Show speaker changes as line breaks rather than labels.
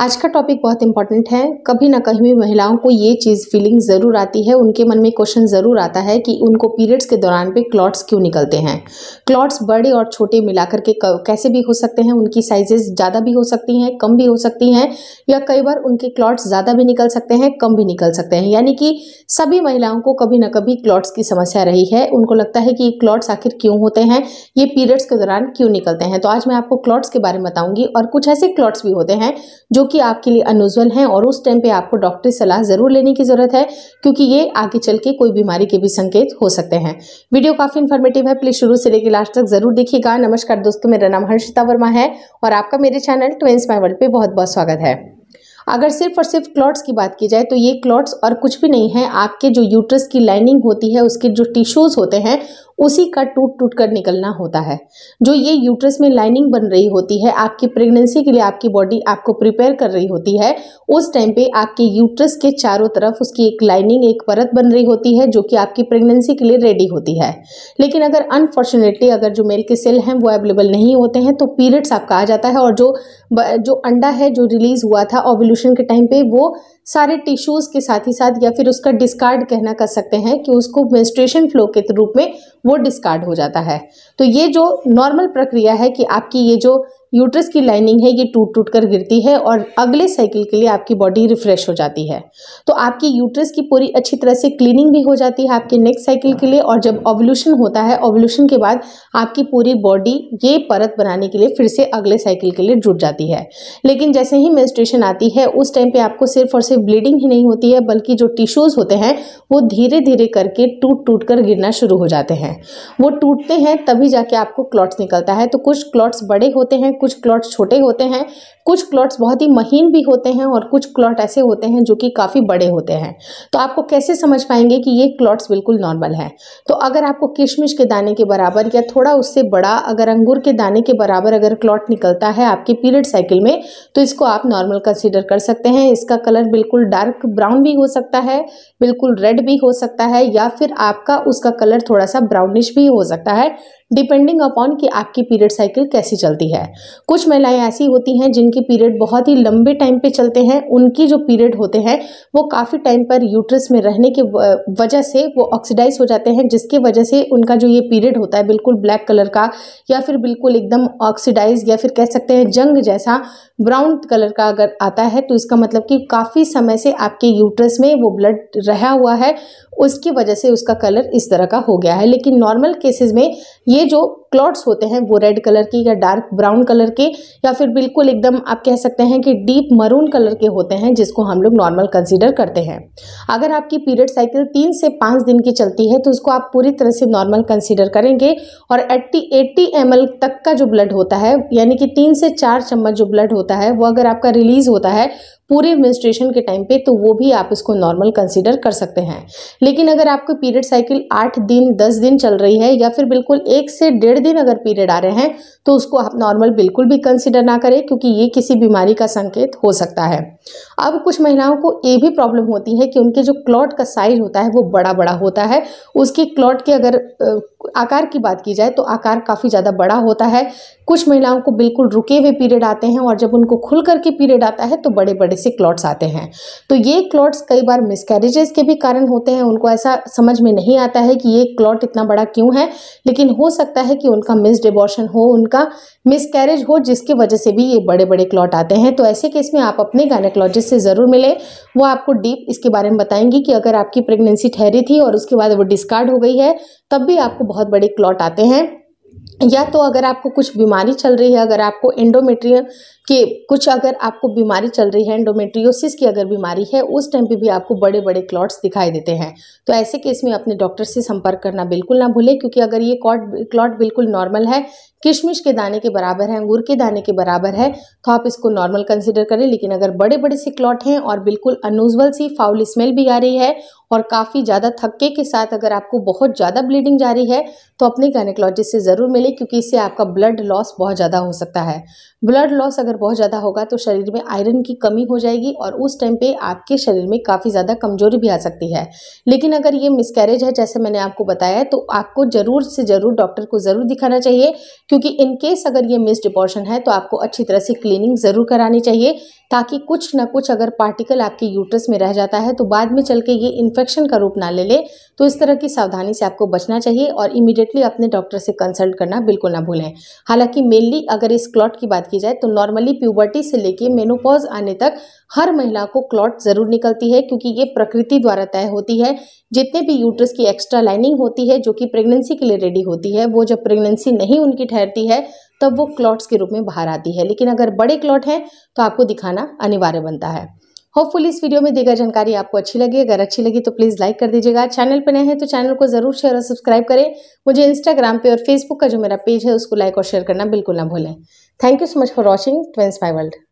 आज का टॉपिक बहुत इंपॉर्टेंट है कभी ना कभी भी महिलाओं को ये चीज़ फीलिंग ज़रूर आती है उनके मन में क्वेश्चन ज़रूर आता है कि उनको पीरियड्स के दौरान पे क्लॉट्स क्यों निकलते हैं क्लॉट्स बड़े और छोटे मिलाकर के कैसे भी हो सकते हैं उनकी साइजेस ज़्यादा भी हो सकती हैं कम भी हो सकती हैं या कई बार उनके क्लॉट्स ज़्यादा भी निकल सकते हैं कम भी निकल सकते हैं यानी कि सभी महिलाओं को कभी ना कभी क्लॉट्स की समस्या रही है उनको लगता है कि क्लॉट्स आखिर क्यों होते हैं ये पीरियड्स के दौरान क्यों निकलते हैं तो आज मैं आपको क्लॉट्स के बारे में बताऊँगी और कुछ ऐसे क्लॉट्स भी होते हैं जो जो कि आपके लिए अनयूजल हैं और उस टाइम पे आपको डॉक्टरी सलाह ज़रूर लेने की ज़रूरत है क्योंकि ये आगे चल के कोई बीमारी के भी संकेत हो सकते हैं वीडियो काफ़ी इन्फॉर्मेटिव है प्लीज़ शुरू से लेकर लास्ट तक ज़रूर देखिएगा नमस्कार दोस्तों मेरा नाम हर्षिता वर्मा है और आपका मेरे चैनल ट्वेंस माई वर्ल्ड पर बहुत बहुत स्वागत है अगर सिर्फ और सिर्फ क्लॉट्स की बात की जाए तो ये क्लॉट्स और कुछ भी नहीं है आपके जो यूट्रस की लाइनिंग होती है उसके जो टिश्यूज़ होते हैं उसी का टूट टूट कर निकलना होता है जो ये यूट्रस में लाइनिंग बन रही होती है आपकी प्रेगनेंसी के लिए आपकी बॉडी आपको प्रिपेयर कर रही होती है उस टाइम पे आपके यूट्रस के चारों तरफ उसकी एक लाइनिंग एक परत बन रही होती है जो कि आपकी प्रेगनेंसी के लिए रेडी होती है लेकिन अगर अनफॉर्चुनेटली अगर जो मेल के सेल हैं वो अवेलेबल नहीं होते हैं तो पीरियड्स आपका आ जाता है और जो जो अंडा है जो रिलीज हुआ था ओवल्यूशन के टाइम पर वो सारे टिश्यूज़ के साथ ही साथ या फिर उसका डिस्कार्ड कहना कर सकते हैं कि उसको मेस्ट्रेशन फ्लो के रूप में वो डिस्कार्ड हो जाता है तो ये जो नॉर्मल प्रक्रिया है कि आपकी ये जो यूट्रस की लाइनिंग है ये टूट टूट कर गिरती है और अगले साइकिल के लिए आपकी बॉडी रिफ्रेश हो जाती है तो आपकी यूट्रस की पूरी अच्छी तरह से क्लीनिंग भी हो जाती है आपके नेक्स्ट साइकिल के लिए और जब ओवल्यूशन होता है ओवल्यूशन के बाद आपकी पूरी बॉडी ये परत बनाने के लिए फिर से अगले साइकिल के लिए जुट जाती है लेकिन जैसे ही मेन्स्ट्रेशन आती है उस टाइम पर आपको सिर्फ और सिर्फ ब्लीडिंग ही नहीं होती है बल्कि जो टिश्यूज़ होते हैं वो धीरे धीरे करके टूट टूट कर गिरना शुरू हो जाते हैं वो टूटते हैं तभी जाके आपको क्लॉट्स निकलता है तो कुछ क्लॉट्स बड़े होते हैं कुछ क्लॉट्स छोटे होते हैं कुछ क्लॉट्स बहुत ही महीन भी होते हैं और कुछ क्लॉट ऐसे होते हैं जो कि काफ़ी बड़े होते हैं तो आपको कैसे समझ पाएंगे कि ये क्लॉट्स बिल्कुल नॉर्मल है तो अगर आपको किशमिश के दाने के बराबर या थोड़ा उससे बड़ा अगर अंगूर के दाने के बराबर अगर क्लॉट निकलता है आपके पीरियड साइकिल में तो इसको आप नॉर्मल कंसिडर कर सकते हैं इसका कलर बिल्कुल डार्क ब्राउन भी हो सकता है बिल्कुल रेड भी हो सकता है या फिर आपका उसका कलर थोड़ा सा ब्राउनिश भी हो सकता है डिपेंडिंग अपॉन कि आपकी पीरियड साइकिल कैसी चलती है कुछ महिलाएं ऐसी होती हैं जिनके पीरियड बहुत ही लंबे टाइम पे चलते हैं उनकी जो पीरियड होते हैं वो काफ़ी टाइम पर यूट्रस में रहने के वजह से वो ऑक्सीडाइज हो जाते हैं जिसके वजह से उनका जो ये पीरियड होता है बिल्कुल ब्लैक कलर का या फिर बिल्कुल एकदम ऑक्सीडाइज या फिर कह सकते हैं जंग जैसा ब्राउन कलर का अगर आता है तो इसका मतलब कि काफ़ी समय से आपके यूट्रस में वो ब्लड रहा हुआ है उसकी वजह से उसका कलर इस तरह का हो गया है लेकिन नॉर्मल केसेस में ये जो क्लॉट्स होते हैं वो रेड कलर के या डार्क ब्राउन कलर के या फिर बिल्कुल एकदम आप कह सकते हैं कि डीप मरून कलर के होते हैं जिसको हम लोग नॉर्मल कंसीडर करते हैं अगर आपकी पीरियड साइकिल तीन से पाँच दिन की चलती है तो उसको आप पूरी तरह से नॉर्मल कंसीडर करेंगे और एट्टी एट्टी एम तक का जो ब्लड होता है यानी कि तीन से चार चम्मच जो ब्लड होता है वो अगर आपका रिलीज होता है पूरे एडमिनिस्ट्रेशन के टाइम पे तो वो भी आप इसको नॉर्मल कंसिडर कर सकते हैं लेकिन अगर आपको पीरियड साइकिल आठ दिन दस दिन चल रही है या फिर बिल्कुल एक से डेढ़ दिन अगर पीरियड आ रहे हैं तो उसको आप नॉर्मल बिल्कुल भी कंसिडर ना करें क्योंकि ये किसी बीमारी का संकेत हो सकता है अब कुछ महिलाओं को ये भी प्रॉब्लम होती है कि उनके जो क्लॉट का साइज होता है वो बड़ा बड़ा होता है उसकी क्लॉट के अगर आकार की बात की जाए तो आकार काफ़ी ज़्यादा बड़ा होता है कुछ महिलाओं को बिल्कुल रुके हुए पीरियड आते हैं और जब उनको खुल करके पीरियड आता है तो बड़े बड़े से क्लॉट्स आते हैं तो ये क्लॉट्स कई बार मिसकैरेजेस के भी कारण होते हैं उनको ऐसा समझ में नहीं आता है कि ये क्लॉट इतना बड़ा क्यों है लेकिन हो सकता है कि उनका मिस डिबॉर्शन हो उनका मिसकैरेज हो जिसकी वजह से भी ये बड़े बड़े क्लॉट आते हैं तो ऐसे केस में आप अपने गायनेकोलॉजिस्ट से ज़रूर मिलें वो आपको डीप इसके बारे में बताएंगी कि अगर आपकी प्रेगनेंसी ठहरी थी और उसके बाद वो डिस्कार्ड हो गई है तब भी आपको बहुत बहुत बड़े क्लॉट आते हैं या तो अगर आपको कुछ बीमारी चल रही है अगर आपको एंडोमेट्रियल कि कुछ अगर आपको बीमारी चल रही है एंडोमेट्रियोसिस की अगर बीमारी है उस टाइम पे भी आपको बड़े बड़े क्लॉट्स दिखाई देते हैं तो ऐसे केस में अपने डॉक्टर से संपर्क करना बिल्कुल ना भूलें क्योंकि अगर ये कॉट क्लॉट बिल्कुल नॉर्मल है किशमिश के दाने के बराबर है अंगूर के दाने के बराबर है तो आप इसको नॉर्मल कंसिडर करें लेकिन अगर बड़े बड़े से क्लॉट हैं और बिल्कुल अनयूजल सी फाउल स्मेल भी आ रही है और काफ़ी ज़्यादा थक्के के साथ अगर आपको बहुत ज़्यादा ब्लीडिंग जा रही है तो अपने गायनिकोलॉजिस्ट से ज़रूर मिले क्योंकि इससे आपका ब्लड लॉस बहुत ज़्यादा हो सकता है ब्लड लॉस अगर अगर बहुत ज़्यादा होगा तो शरीर में आयरन की कमी हो जाएगी और उस टाइम पे आपके शरीर में काफ़ी ज़्यादा कमजोरी भी आ सकती है लेकिन अगर ये मिसकैरेज है जैसे मैंने आपको बताया तो आपको ज़रूर से ज़रूर डॉक्टर को ज़रूर दिखाना चाहिए क्योंकि इनकेस अगर ये मिस डिपोर्शन है तो आपको अच्छी तरह से क्लीनिंग ज़रूर करानी चाहिए ताकि कुछ ना कुछ अगर पार्टिकल आपके यूट्रस में रह जाता है तो बाद में चल के ये इन्फेक्शन का रूप ना ले ले तो इस तरह की सावधानी से आपको बचना चाहिए और इमीडिएटली अपने डॉक्टर से कंसल्ट करना बिल्कुल ना भूलें हालांकि मेनली अगर इस क्लॉट की बात की जाए तो नॉर्मली प्यूबर्टी से लेके मेनोपॉज आने तक हर महिला को क्लॉट ज़रूर निकलती है क्योंकि ये प्रकृति द्वारा तय होती है जितने भी यूट्रस की एक्स्ट्रा लाइनिंग होती है जो कि प्रेगनेंसी के लिए रेडी होती है वो जब प्रेगनेंसी नहीं उनकी ठहरती है तब वो क्लॉट्स के रूप में बाहर आती है लेकिन अगर बड़े क्लॉट हैं तो आपको दिखाना अनिवार्य बनता है होपफुल इस वीडियो में देगा जानकारी आपको अच्छी लगी अगर अच्छी लगी तो प्लीज़ लाइक कर दीजिएगा चैनल पर नए हैं तो चैनल को जरूर शेयर और सब्सक्राइब करें मुझे इंस्टाग्राम पे और फेसबुक का जो मेरा पेज है उसको लाइक और शेयर करना बिल्कुल ना भूलें thank you so much for watching ट्वेंस माई वर्ल्ड